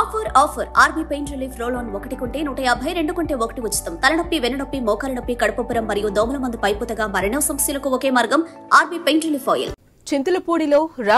offer offer RB pain relief roll on ఒకటి కొంటే నూట యాభై రెండు కొంటే ఒకటి ఉచితం తలనొప్పి వెనునొప్పి మోకాల నొప్పి కడుపుపురం మరియు దోమల మందు పైపుతగా మరణ సమస్యలకు ఒకే మార్గం ఆర్బీ పెయిన్ రిలీఫ్ ఆయిల్ చింతలపూడిలో రా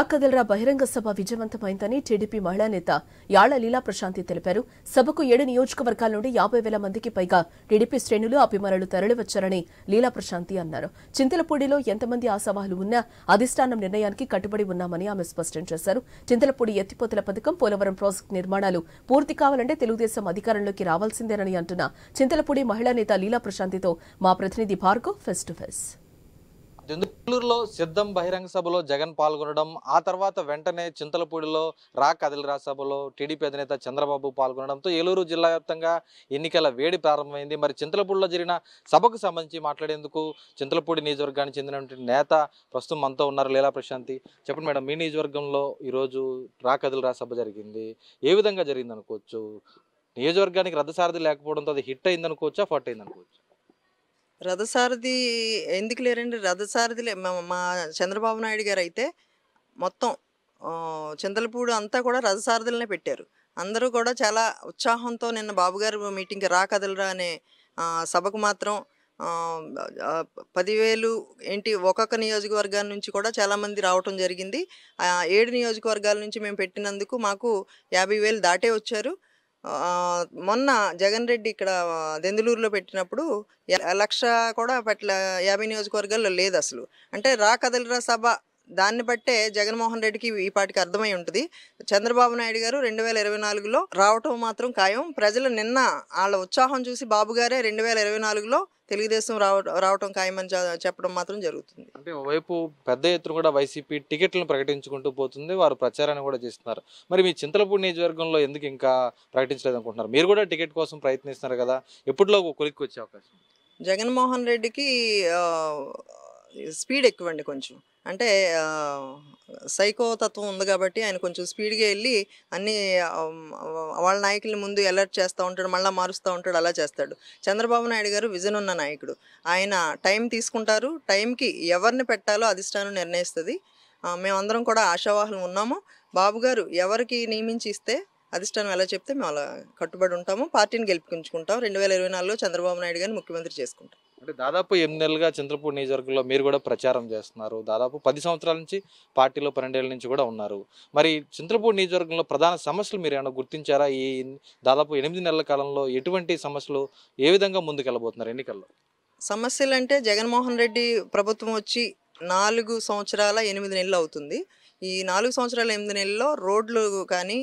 బహిరంగ సభ విజయవంతమైందని టీడీపీ మహిళా నేత యాళ్ల లీలా ప్రశాంతి తెలిపారు సభకు ఏడు నియోజకవర్గాల నుండి యాభై వేల మందికి పైగా టీడీపీ శ్రేణులు అభిమానులు తరలివచ్చారని లీలా ప్రశాంతి అన్నారు చింతలపూడిలో ఎంతమంది ఆశావాహులు ఉన్నా అధిష్టానం నిర్ణయానికి కట్టుబడి ఉన్నామని ఆమె స్పష్టం చేశారు చింతలపూడి ఎత్తిపోతల పథకం పోలవరం ప్రాజెక్టు నిర్మాణాలు పూర్తి కావాలంటే తెలుగుదేశం అధికారంలోకి రావాల్సిందేనని అంటున్న చింతలపూడి మహిళా నేత లీలా ప్రశాంతితో మా ప్రతినిధి భార్గవ్ ఫెస్ టు ఫెస్ నెల్లూరులో సిద్ధం బహిరంగ సభలో జగన్ పాల్గొనడం ఆ తర్వాత వెంటనే చింతలపూడిలో రా కదిలిరా సభలో టీడీపీ అధినేత చంద్రబాబు పాల్గొనడంతో ఏలూరు జిల్లా వ్యాప్తంగా ఎన్నికల వేడి ప్రారంభమైంది మరి చింతలపూడిలో జరిగిన సభకు సంబంధించి మాట్లాడేందుకు చింతలపూడి నియోజకవర్గానికి చెందినటువంటి నేత ప్రస్తుతం మనతో ఉన్నారు లీలా ప్రశాంతి చెప్పండి మేడం మీ నియోజకవర్గంలో ఈరోజు రా కదిలిరా సభ జరిగింది ఏ విధంగా జరిగింది అనుకోవచ్చు నియోజకవర్గానికి రద్దసారథి లేకపోవడంతో అది హిట్ అయిందనుకోవచ్చా ఫట్ అయిందనుకోవచ్చు రథసారథి ఎందుకు లేరండి రథసారథి మా చంద్రబాబు నాయుడు గారు అయితే మొత్తం చింతలపూడి అంతా కూడా రథసారథులనే పెట్టారు అందరూ కూడా చాలా ఉత్సాహంతో నిన్న బాబుగారు మీటింగ్కి రా కదలరా అనే సభకు మాత్రం పదివేలు ఏంటి ఒక్కొక్క నియోజకవర్గాల నుంచి కూడా చాలామంది రావటం జరిగింది ఏడు నియోజకవర్గాల నుంచి మేము పెట్టినందుకు మాకు యాభై వేలు దాటే వచ్చారు మొన్న జగన్ రెడ్డి ఇక్కడ దెందులూరులో పెట్టినప్పుడు లక్ష కూడా పట్ల యాభై నియోజకవర్గాల్లో లేదు అసలు అంటే రా కదలరా సభ దాన్ని బట్టే జగన్మోహన్ రెడ్డికి ఈ పాటికి అర్థమై ఉంటుంది చంద్రబాబు నాయుడు గారు రెండు వేల ఇరవై నాలుగులో రావటం మాత్రం ఖాయం ప్రజలు నిన్న వాళ్ళ ఉత్సాహం చూసి బాబు గారే రెండు వేల ఇరవై నాలుగులో తెలుగుదేశం రావటం ఖాయమని చెప్పడం మాత్రం జరుగుతుంది అంటే వైపు పెద్ద ఎత్తున కూడా వైసీపీ టికెట్లను ప్రకటించుకుంటూ పోతుంది వారు ప్రచారాన్ని కూడా చేస్తున్నారు మరి మీ చింతలపూడి నియోజకవర్గంలో ఎందుకు ఇంకా ప్రకటించలేదు అనుకుంటున్నారు మీరు కూడా టికెట్ కోసం ప్రయత్నిస్తున్నారు కదా ఎప్పుడులో కొలిక్కి వచ్చే అవకాశం జగన్మోహన్ రెడ్డికి స్పీడ్ ఎక్కువ అండి కొంచెం అంటే సైకో తత్వం ఉంది కాబట్టి ఆయన కొంచెం స్పీడ్గా వెళ్ళి అన్ని వాళ్ళ నాయకుల్ని ముందు అలర్ట్ చేస్తూ ఉంటాడు మళ్ళీ మారుస్తూ ఉంటాడు అలా చేస్తాడు చంద్రబాబు నాయుడు గారు విజన్ ఉన్న నాయకుడు ఆయన టైం తీసుకుంటారు టైంకి ఎవరిని పెట్టాలో అధిష్టానం నిర్ణయిస్తుంది మేమందరం కూడా ఆశావాహులు ఉన్నాము బాబు గారు ఎవరికి నియమించి ఇస్తే అధిష్టానం ఎలా చెప్తే మేము అలా కట్టుబడి ఉంటాము పార్టీని గెలుపుకుంటాం రెండు వేల ఇరవై నాలుగులో చంద్రబాబు నాయుడు గారిని ముఖ్యమంత్రి చేసుకుంటాం అంటే దాదాపు ఎనిమిది నెలలుగా చంద్రపూర్ నియోజకవర్గంలో మీరు కూడా ప్రచారం చేస్తున్నారు దాదాపు పది సంవత్సరాల నుంచి పార్టీలో పన్నెండేళ్ల నుంచి కూడా ఉన్నారు మరి చంద్రపూర్ నియోజకవర్గంలో ప్రధాన సమస్యలు మీరు ఏమైనా గుర్తించారా ఈ దాదాపు ఎనిమిది నెలల కాలంలో ఎటువంటి సమస్యలు ఏ విధంగా ముందుకెళ్ళబోతున్నారు ఎన్నికల్లో సమస్యలు అంటే జగన్మోహన్ రెడ్డి ప్రభుత్వం వచ్చి నాలుగు సంవత్సరాల ఎనిమిది నెలలు అవుతుంది ఈ నాలుగు సంవత్సరాల ఎనిమిది నెలల్లో రోడ్లు కానీ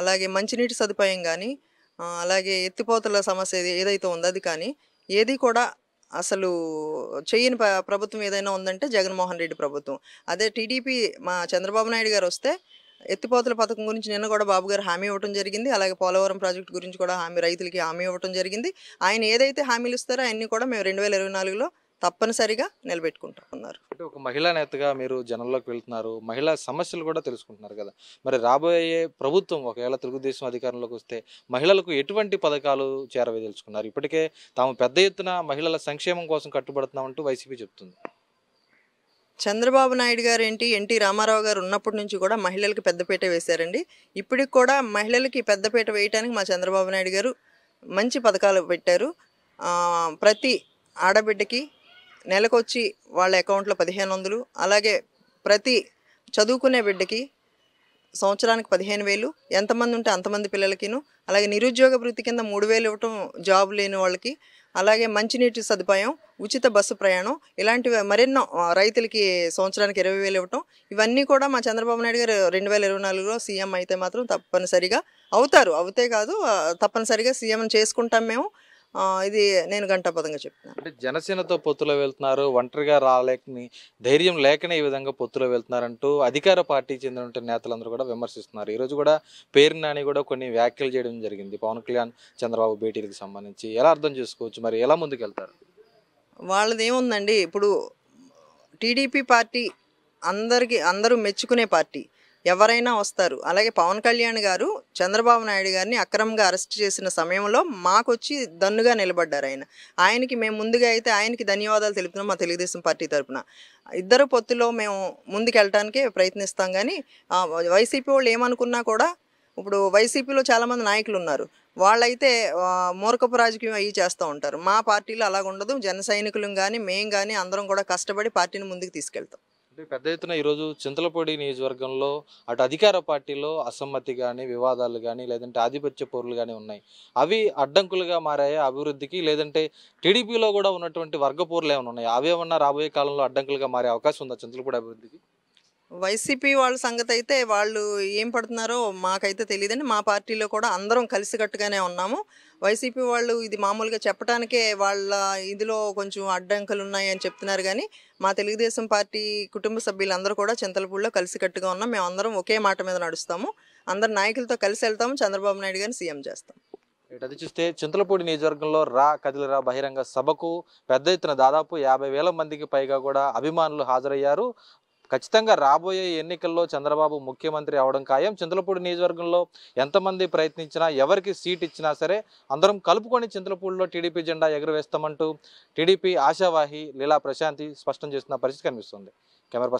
అలాగే మంచినీటి సదుపాయం కానీ అలాగే ఎత్తిపోతల సమస్య ఏదైతే ఉందో అది కానీ ఏది కూడా అసలు చేయని ప్రభుత్వం ఏదైనా ఉందంటే జగన్మోహన్ రెడ్డి ప్రభుత్వం అదే టీడీపీ మా చంద్రబాబు నాయుడు గారు వస్తే ఎత్తిపోతల పథకం గురించి నిన్న కూడా బాబు గారు హామీ ఇవ్వడం జరిగింది అలాగే పోలవరం ప్రాజెక్టు గురించి కూడా హామీ రైతులకి హామీ ఇవ్వడం జరిగింది ఆయన ఏదైతే హామీలు ఇస్తారో అన్నీ కూడా మేము రెండు వేల ఇరవై నాలుగులో తప్పనిసరిగా నిలబెట్టుకుంటున్నారు అంటే ఒక మహిళా నేతగా మీరు జనంలోకి వెళ్తున్నారు మహిళా సమస్యలు కూడా తెలుసుకుంటున్నారు కదా మరి రాబోయే ప్రభుత్వం ఒకవేళ తెలుగుదేశం అధికారంలోకి వస్తే మహిళలకు ఎటువంటి పథకాలు చేరవేదలుచుకున్నారు ఇప్పటికే తాము పెద్ద ఎత్తున మహిళల సంక్షేమం కోసం కట్టుబడుతున్నామంటూ వైసీపీ చెప్తుంది చంద్రబాబు నాయుడు గారు ఏంటి ఎన్టీ రామారావు గారు ఉన్నప్పటి నుంచి కూడా మహిళలకు పెద్దపీట వేశారండి ఇప్పటికి కూడా మహిళలకి పెద్దపీట వేయడానికి మా చంద్రబాబు నాయుడు గారు మంచి పథకాలు పెట్టారు ప్రతి ఆడబిడ్డకి నెలకొచ్చి వాళ్ళ అకౌంట్లో పదిహేను వందలు అలాగే ప్రతి చదువుకునే బిడ్డకి సంవత్సరానికి పదిహేను వేలు ఎంతమంది ఉంటే అంతమంది పిల్లలకిను అలాగే నిరుద్యోగ వృత్తి కింద మూడు వేలు ఇవ్వటం జాబ్ లేని వాళ్ళకి అలాగే మంచినీటి సదుపాయం ఉచిత బస్సు ప్రయాణం ఇలాంటివి మరెన్నో రైతులకి సంవత్సరానికి ఇరవై వేలు ఇవ్వటం ఇవన్నీ కూడా మా చంద్రబాబు నాయుడు గారు రెండు వేల ఇరవై నాలుగులో సీఎం అయితే మాత్రం తప్పనిసరిగా అవుతారు అవుతే కాదు తప్పనిసరిగా సీఎం చేసుకుంటాం మేము ఇది నేను ఘంటాపదంగా చెప్తున్నాను అంటే జనసేనతో పొత్తులో వెళ్తున్నారు ఒంటరిగా రాలేకని ధైర్యం లేకనే ఈ విధంగా పొత్తులో వెళ్తున్నారంటూ అధికార పార్టీ చెందిన నేతలందరూ కూడా విమర్శిస్తున్నారు ఈరోజు కూడా పేరు నాని కూడా కొన్ని వ్యాఖ్యలు చేయడం జరిగింది పవన్ కళ్యాణ్ చంద్రబాబు భేటీలకు సంబంధించి ఎలా అర్థం చేసుకోవచ్చు మరి ఎలా ముందుకెళ్తారు వాళ్ళది ఏముందండి ఇప్పుడు టీడీపీ పార్టీ అందరికీ అందరూ మెచ్చుకునే పార్టీ ఎవరైనా వస్తారు అలాగే పవన్ కళ్యాణ్ గారు చంద్రబాబు నాయుడు గారిని అక్రమంగా అరెస్ట్ చేసిన సమయంలో మాకొచ్చి దన్నుగా నిలబడ్డారు ఆయన ఆయనకి మేము ముందుగా అయితే ఆయనకి ధన్యవాదాలు తెలుపుతున్నాం మా తెలుగుదేశం పార్టీ తరఫున ఇద్దరు పొత్తులో మేము ముందుకెళ్ళటానికే ప్రయత్నిస్తాం కానీ వైసీపీ వాళ్ళు ఏమనుకున్నా కూడా ఇప్పుడు వైసీపీలో చాలామంది నాయకులు ఉన్నారు వాళ్ళైతే మూర్ఖపు రాజకీయం అయ్యి చేస్తూ ఉంటారు మా పార్టీలో అలాగ ఉండదు జన సైనికులు కానీ మేము కానీ అందరం కూడా కష్టపడి పార్టీని ముందుకు తీసుకెళ్తాం పెద్ద ఎత్తున ఈరోజు చింతలపూడి నియోజకవర్గంలో అటు అధికార పార్టీలో అసమ్మతి కానీ వివాదాలు కానీ లేదంటే ఆధిపత్య పోరులు కానీ ఉన్నాయి అవి అడ్డంకులుగా మారాయా అభివృద్ధికి లేదంటే టీడీపీలో కూడా ఉన్నటువంటి వర్గ పౌరులు ఏమైనా ఉన్నాయి అవేమన్నా రాబోయే కాలంలో అడ్డంకులుగా మారే అవకాశం ఉందా చింతలపూడి అభివృద్ధికి వైసీపీ వాళ్ళ సంగతి అయితే వాళ్ళు ఏం పడుతున్నారో మాకైతే తెలియదండి మా పార్టీలో కూడా అందరం కలిసికట్టుగానే ఉన్నాము వైసీపీ వాళ్ళు ఇది మామూలుగా చెప్పడానికే వాళ్ళ ఇదిలో కొంచెం అడ్డంకులు ఉన్నాయని చెప్తున్నారు కానీ మా తెలుగుదేశం పార్టీ కుటుంబ సభ్యులందరూ కూడా చింతలపూడిలో కలిసికట్టుగా ఉన్నాం అందరం ఒకే మాట మీద నడుస్తాము అందరు నాయకులతో కలిసి వెళ్తాము చంద్రబాబు నాయుడు గారిని సీఎం చేస్తాం అది చూస్తే చింతలపూడి నియోజకవర్గంలో రా కదిలిరా బహిరంగ సభకు పెద్ద ఎత్తున దాదాపు యాభై వేల మందికి పైగా కూడా అభిమానులు హాజరయ్యారు ఖచ్చితంగా రాబోయే ఎన్నికల్లో చంద్రబాబు ముఖ్యమంత్రి అవడం ఖాయం చింతలపూడి నియోజకవర్గంలో ఎంతమంది ప్రయత్నించినా ఎవరికి సీట్ ఇచ్చినా సరే అందరం కలుపుకొని చింతలపూడిలో టీడీపీ జెండా ఎగురవేస్తామంటూ టీడీపీ ఆశావాహి లీలా ప్రశాంతి స్పష్టం చేస్తున్న పరిస్థితి కనిపిస్తుంది కెమెరా